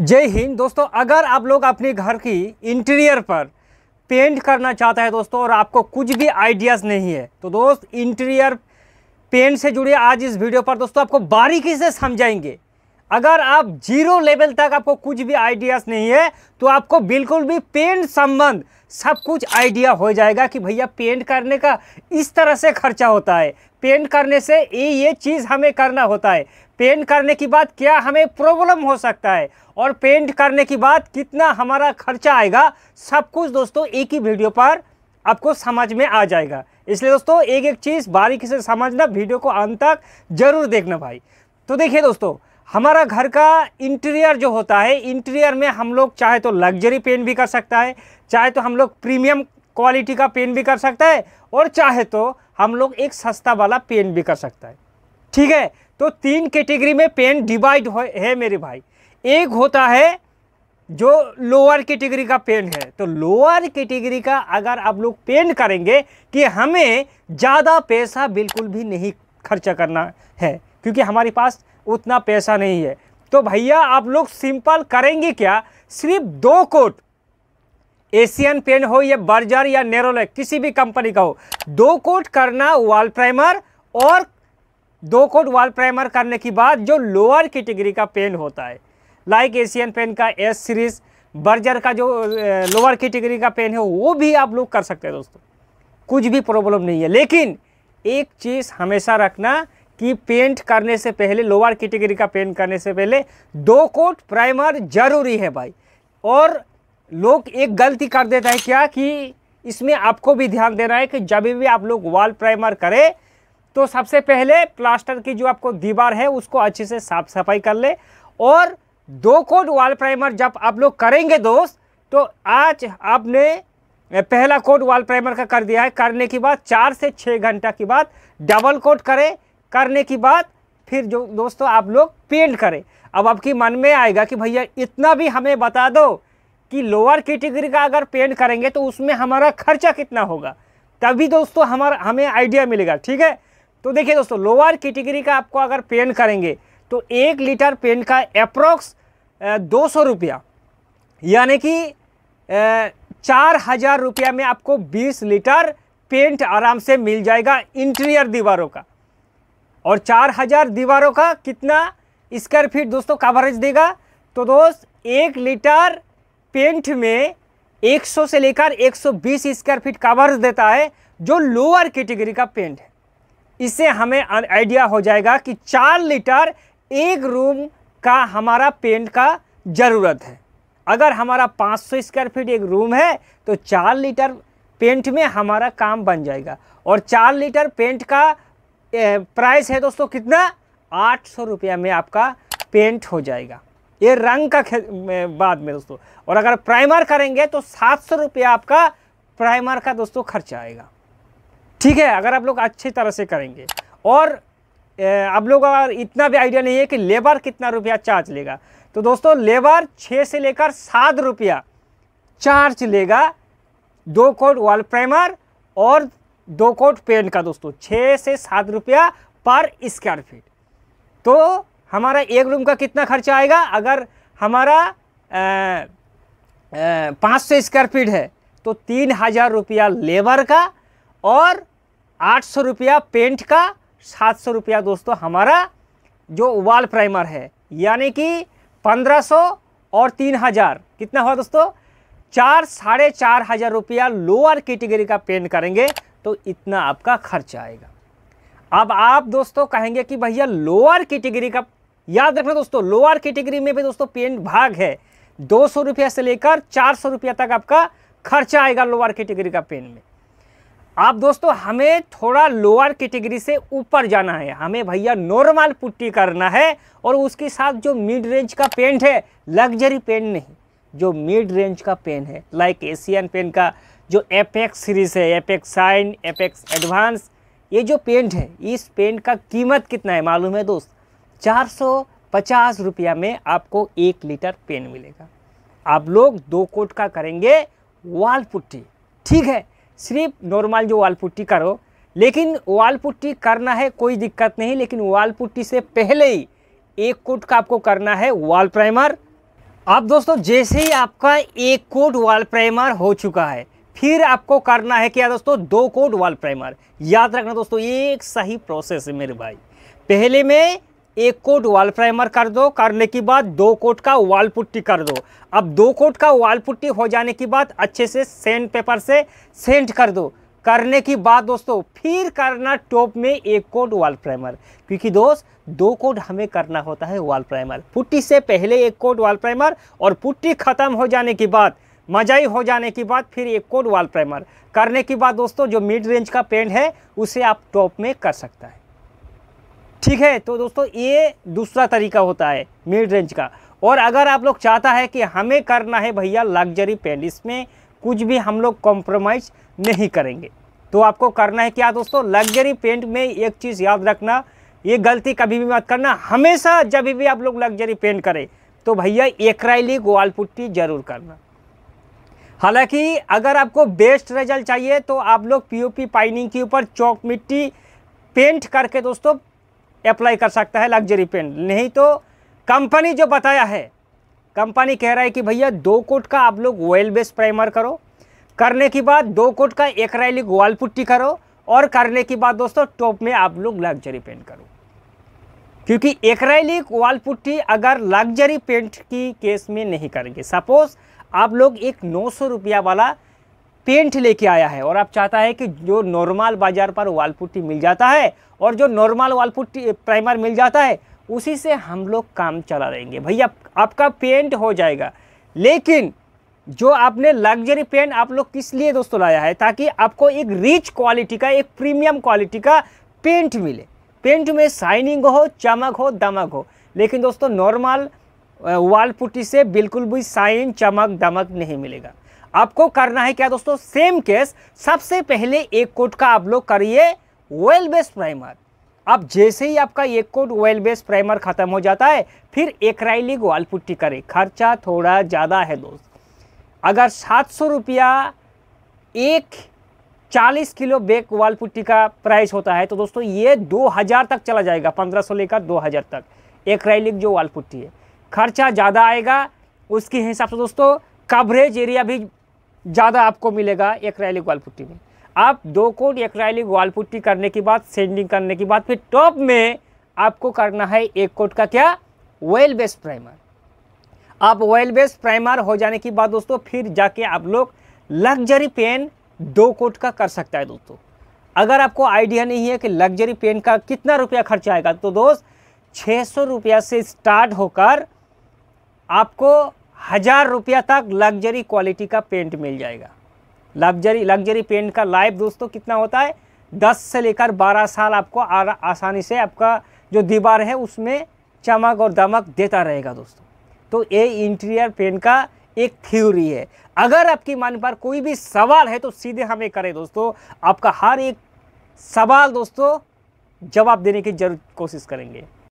जय हिंद दोस्तों अगर आप लोग अपने घर की इंटीरियर पर पेंट करना चाहता है दोस्तों और आपको कुछ भी आइडियाज़ नहीं है तो दोस्त इंटीरियर पेंट से जुड़े आज इस वीडियो पर दोस्तों आपको बारीकी से समझाएंगे अगर आप जीरो लेवल तक आपको कुछ भी आइडियाज़ नहीं है तो आपको बिल्कुल भी पेंट संबंध सब कुछ आइडिया हो जाएगा कि भैया पेंट करने का इस तरह से खर्चा होता है पेंट करने से ये ये चीज़ हमें करना होता है पेंट करने के बाद क्या हमें प्रॉब्लम हो सकता है और पेंट करने के बाद कितना हमारा खर्चा आएगा सब कुछ दोस्तों एक ही वीडियो पर आपको समझ में आ जाएगा इसलिए दोस्तों एक एक चीज़ बारीकी से समझना वीडियो को अंत तक जरूर देखना भाई तो देखिए दोस्तों हमारा घर का इंटीरियर जो होता है इंटीरियर में हम लोग चाहे तो लग्जरी पेंट भी कर सकता है चाहे तो हम लोग प्रीमियम क्वालिटी का पेंट भी कर सकता है और चाहे तो हम लोग एक सस्ता वाला पेंट भी कर सकता है ठीक है तो तीन कैटेगरी में पेन डिवाइड है मेरे भाई एक होता है जो लोअर कैटेगरी का पेन है तो लोअर कैटेगरी का अगर आप लोग पेन करेंगे कि हमें ज़्यादा पैसा बिल्कुल भी नहीं खर्चा करना है क्योंकि हमारे पास उतना पैसा नहीं है तो भैया आप लोग सिंपल करेंगे क्या सिर्फ दो कोट एशियन पेन हो या बर्जर या नेरोलैक किसी भी कंपनी का हो दो कोट करना वॉल प्राइमर और दो कोट वाल प्राइमर करने के बाद जो लोअर कैटेगरी का पेन होता है लाइक एशियन पेन का एस सीरीज बर्जर का जो लोअर कैटेगरी का पेन है वो भी आप लोग कर सकते हैं दोस्तों कुछ भी प्रॉब्लम नहीं है लेकिन एक चीज़ हमेशा रखना कि पेंट करने से पहले लोअर कैटेगरी का पेंट करने से पहले दो कोट प्राइमर जरूरी है भाई और लोग एक गलती कर देता है क्या कि इसमें आपको भी ध्यान देना है कि जब भी आप लोग वॉल प्राइमर करें तो सबसे पहले प्लास्टर की जो आपको दीवार है उसको अच्छे से साफ सफाई कर ले और दो कोट वॉल प्राइमर जब आप लोग करेंगे दोस्त तो आज आपने पहला कोट वॉल प्राइमर का कर दिया है करने के बाद चार से छः घंटा के बाद डबल कोट करें करने के बाद फिर जो दोस्तों आप लोग पेंट करें अब आपकी मन में आएगा कि भैया इतना भी हमें बता दो कि लोअर कैटेगरी का अगर पेंट करेंगे तो उसमें हमारा खर्चा कितना होगा तभी दोस्तों हमारा हमें आइडिया मिलेगा ठीक है तो देखिए दोस्तों लोअर कैटेगरी का आपको अगर पेंट करेंगे तो एक लीटर पेंट का अप्रोक्स दो सौ रुपया यानी कि चार हज़ार रुपया में आपको बीस लीटर पेंट आराम से मिल जाएगा इंटीरियर दीवारों का और चार हज़ार दीवारों का कितना स्क्वायर फीट दोस्तों कवरेज देगा तो दोस्त एक लीटर पेंट में 100 से लेकर 120 स्क्वायर फीट कवरेज देता है जो लोअर कैटेगरी का पेंट है इससे हमें आइडिया हो जाएगा कि चार लीटर एक रूम का हमारा पेंट का ज़रूरत है अगर हमारा 500 स्क्वायर फीट एक रूम है तो चार लीटर पेंट में हमारा काम बन जाएगा और चार लीटर पेंट का प्राइस है दोस्तों कितना आठ सौ में आपका पेंट हो जाएगा ये रंग का बाद में दोस्तों और अगर प्राइमर करेंगे तो सात सौ रुपया आपका प्राइमर का दोस्तों खर्चा आएगा ठीक है अगर आप लोग अच्छी तरह से करेंगे और आप लोगों का इतना भी आइडिया नहीं है कि लेबर कितना रुपया चार्ज लेगा तो दोस्तों लेबर छः से लेकर सात रुपया चार्ज लेगा दो कोट वॉल प्राइमर और दो कोट पेंट का दोस्तों छः से सात रुपया पर स्क्वायर फीट तो हमारा एक रूम का कितना खर्चा आएगा अगर हमारा पाँच सौ स्क्वायर फीट है तो तीन हज़ार रुपया लेबर का और आठ सौ रुपया पेंट का सात सौ रुपया दोस्तों हमारा जो वाल प्राइमर है यानी कि पंद्रह सौ और तीन हज़ार कितना हुआ दोस्तों चार साढ़े चार हज़ार रुपया लोअर कैटेगरी का पेंट करेंगे तो इतना आपका खर्च आएगा अब आप दोस्तों कहेंगे कि भैया लोअर कैटेगरी का याद रखना दोस्तों लोअर कैटेगरी में भी दोस्तों पेंट भाग है दो सौ रुपया से लेकर चार सौ रुपया तक आपका खर्चा आएगा लोअर कैटेगरी का पेन में आप दोस्तों हमें थोड़ा लोअर कैटेगरी से ऊपर जाना है हमें भैया नॉर्मल पुट्टी करना है और उसके साथ जो मिड रेंज का पेंट है लग्जरी पेंट नहीं जो मिड रेंज का पेन है लाइक एशियन पेन का जो एपेक्स सीरीज है एपेक्स साइन एपेक्स एडवांस ये जो पेंट है इस पेंट का कीमत कितना है मालूम है दोस्त चार सौ पचास रुपया में आपको एक लीटर पेन मिलेगा आप लोग दो कोट का करेंगे वाल पुट्टी ठीक है सिर्फ नॉर्मल जो वाल पुट्टी करो लेकिन वाल पुट्टी करना है कोई दिक्कत नहीं लेकिन वाल पुट्टी से पहले ही एक कोट का आपको करना है वाल प्राइमर अब दोस्तों जैसे ही आपका एक कोट वाल प्राइमर हो चुका है फिर आपको करना है क्या दोस्तों दो कोट वाल प्राइमर याद रखना दोस्तों एक सही प्रोसेस है मेरे भाई पहले में एक कोट वॉल प्राइमर कर दो करने के बाद दो कोट का वॉल पुट्टी कर दो अब दो कोट का वॉल पुट्टी हो जाने के बाद अच्छे से सेंड पेपर से सेंट कर दो करने के बाद दोस्तों फिर करना टॉप में एक कोट वॉल प्राइमर क्योंकि दोस्त दो कोट हमें करना होता है वॉल प्राइमर पुट्टी से पहले एक कोट वॉल प्राइमर और पुट्टी ख़त्म हो जाने के बाद मजाई हो जाने के बाद फिर एक कोट वॉल प्राइमर करने के बाद दोस्तों जो मिड रेंज का पेंट है उसे आप टॉप में कर सकता है ठीक है तो दोस्तों ये दूसरा तरीका होता है मिड रेंज का और अगर आप लोग चाहता है कि हमें करना है भैया लग्जरी पेंट इसमें कुछ भी हम लोग कॉम्प्रोमाइज़ नहीं करेंगे तो आपको करना है क्या दोस्तों लग्जरी पेंट में एक चीज़ याद रखना ये गलती कभी भी मत करना हमेशा जब भी आप लोग लग्जरी पेंट करें तो भैया एकराइली गोवाल पुट्टी जरूर करना हालांकि अगर आपको बेस्ट रिजल्ट चाहिए तो आप लोग पीओपी पाइनिंग के ऊपर चौक मिट्टी पेंट करके दोस्तों अप्लाई कर सकता है लग्जरी पेंट नहीं तो कंपनी जो बताया है कंपनी कह रहा है कि भैया दो कोट का आप लोग ऑयल बेस्ड प्राइमर करो करने के बाद दो कोट का एक रैली वॉल पुट्टी करो और करने के बाद दोस्तों टॉप में आप लोग लग्जरी पेंट करो क्योंकि रैली वॉल पुट्टी अगर लग्जरी पेंट की केस में नहीं करेंगे सपोज आप लोग एक नौ सौ रुपया वाला पेंट लेके आया है और आप चाहता है कि जो नॉर्मल बाज़ार पर वाल पुट्टी मिल जाता है और जो नॉर्मल वाल पुट्टी प्राइमर मिल जाता है उसी से हम लोग काम चला देंगे भैया आप, आपका पेंट हो जाएगा लेकिन जो आपने लग्जरी पेंट आप लोग किस लिए दोस्तों लाया है ताकि आपको एक रिच क्वालिटी का एक प्रीमियम क्वालिटी का पेंट मिले पेंट में शाइनिंग हो चमक हो दमक हो लेकिन दोस्तों नॉर्मल वाल पुट्टी से बिल्कुल भी साइन चमक दमक नहीं मिलेगा आपको करना है क्या दोस्तों सेम केस सबसे पहले एक कोट का आप लोग करिए वेल बेस्ड प्राइमर अब जैसे ही आपका एक कोट वेल बेस्ड प्राइमर खत्म हो जाता है फिर एक राइलिक वाल पुट्टी करें खर्चा थोड़ा ज़्यादा है दोस्त अगर सात सौ रुपया एक चालीस किलो बेक वाल पुट्टी का प्राइस होता है तो दोस्तों ये दो हज़ार तक चला जाएगा पंद्रह सौ लेकर दो हज़ार तक एक रैलिक जो वाल पुट्टी है खर्चा ज़्यादा आएगा उसके हिसाब से दोस्तों कवरेज एरिया भी ज़्यादा आपको मिलेगा एक रैली ग्वालपुट्टी में आप दो कोट एक रैली ग्वालपुट्टी करने के बाद सेंडिंग करने के बाद फिर टॉप में आपको करना है एक कोट का क्या वेल बेस्ड प्राइमर आप वेल बेस्ड प्राइमर हो जाने के बाद दोस्तों फिर जाके आप लोग लग्जरी पेन दो कोट का कर सकता है दोस्तों अगर आपको आइडिया नहीं है कि लग्जरी पेन का कितना रुपया खर्च आएगा तो दोस्त छः सौ रुपया से स्टार्ट होकर आपको हज़ार रुपया तक लग्जरी क्वालिटी का पेंट मिल जाएगा लग्जरी लग्जरी पेंट का लाइफ दोस्तों कितना होता है दस से लेकर बारह साल आपको आसानी से आपका जो दीवार है उसमें चमक और दमक देता रहेगा दोस्तों तो ये इंटीरियर पेंट का एक थ्योरी है अगर आपकी मन पर कोई भी सवाल है तो सीधे हमें करें दोस्तों आपका हर एक सवाल दोस्तों जवाब देने की जरूर कोशिश करेंगे